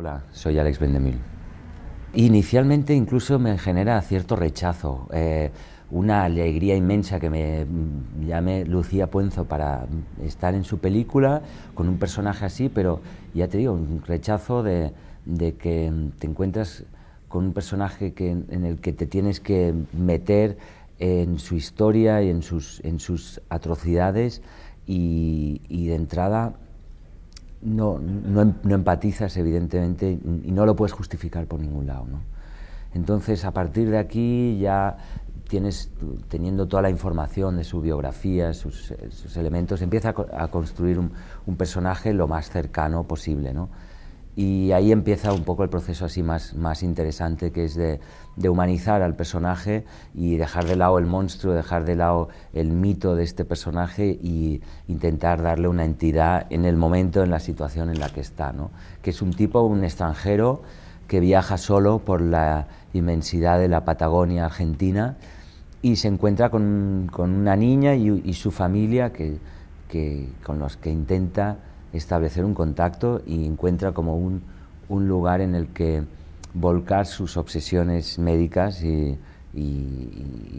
Hola, soy Alex Vendemil. Inicialmente incluso me genera cierto rechazo, eh, una alegría inmensa que me llame Lucía Puenzo para estar en su película con un personaje así, pero ya te digo, un rechazo de, que te encuentras con un personaje en el que te tienes que meter en su historia y en sus, en sus atrocidades y de entrada no, no, em, no, empatizas, evidentemente, y no lo puedes justificar por ningún lado. ¿no? Entonces, a partir de aquí ya tienes, teniendo toda la información de su biografía, sus, sus elementos, empieza a, construir un, personaje lo más cercano posible. ¿no? y ahí empieza un poco el proceso así más, interesante que es de, humanizar al personaje y dejar de lado el monstruo, dejar de lado el mito de este personaje y intentar darle una entidad en el momento, en la situación en la que está, que es un tipo, un extranjero que viaja solo por la inmensidad de la Patagonia argentina y se encuentra con, una niña y, su familia que, con los que intenta establecer un contacto y encuentra como un, lugar en el que volcar sus obsesiones médicas y,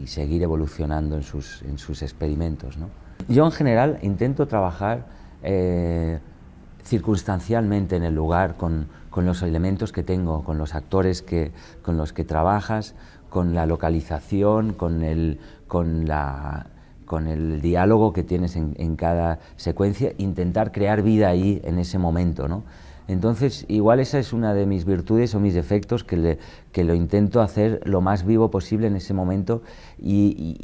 seguir evolucionando en sus, en sus experimentos. Yo en general intento trabajar eh, circunstancialmente en el lugar, con, con, los elementos que tengo, con los actores que, con los que trabajas, con la localización, con, el, con la con el diálogo que tienes en, cada secuencia, intentar crear vida ahí en ese momento, ¿no? Entonces, igual esa es una de mis virtudes o mis defectos, que, le, que lo intento hacer lo más vivo posible en ese momento y,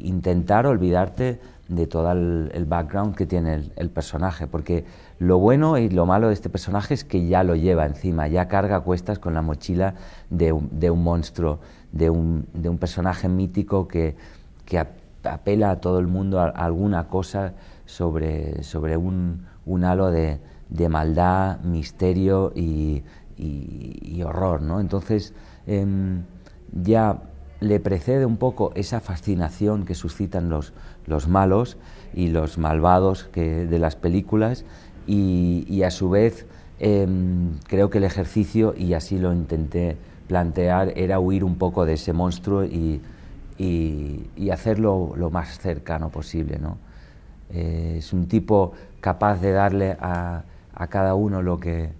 intentar olvidarte de todo el, background que tiene el, el, personaje, porque lo bueno y lo malo de este personaje es que ya lo lleva encima, ya carga cuestas con la mochila de un, de un monstruo, de un, de un personaje mítico que, que apela a todo el mundo a, alguna cosa sobre, un, halo de, maldad, misterio y, y, horror, ¿no? Entonces em, ya le precede un poco esa fascinación que suscitan los, malos y los malvados de las películas y, a su vez em, creo que el ejercicio, y así lo intenté plantear, era huir un poco de ese monstruo y y, hacerlo lo más cercano posible. ¿no? Eh, es un tipo capaz de darle a, cada uno lo que,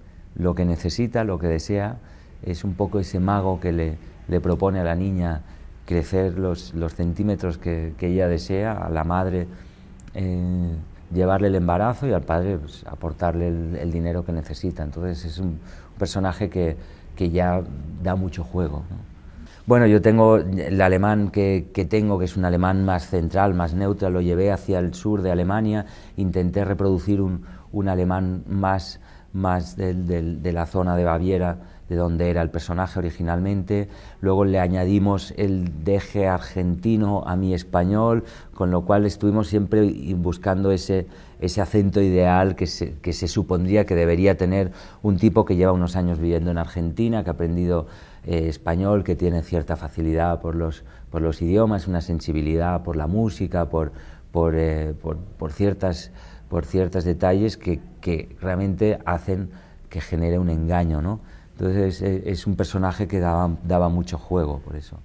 necesita, lo que desea. Es un poco ese mago que le, propone a la niña crecer los, centímetros que, ella desea, a la madre eh, llevarle el embarazo y al padre pues, aportarle el, dinero que necesita. Entonces es un, personaje que, ya da mucho juego. Bueno, yo tengo el alemán que, que, tengo, que es un alemán más central, más neutro, lo llevé hacia el sur de Alemania, intenté reproducir un, un alemán más, más del, del, de la zona de Baviera, de dónde era el personaje originalmente. Luego le añadimos el deje argentino a mi español, con lo cual estuvimos siempre buscando ese, acento ideal que se, supondría que debería tener un tipo que lleva unos años viviendo en Argentina, que ha aprendido eh, español, que tiene cierta facilidad por los, idiomas, una sensibilidad por la música, eh, por, ciertos detalles que, que realmente hacen que genere un engaño, ¿no? Entonces eh, es, un personaje que daba mucho juego por eso.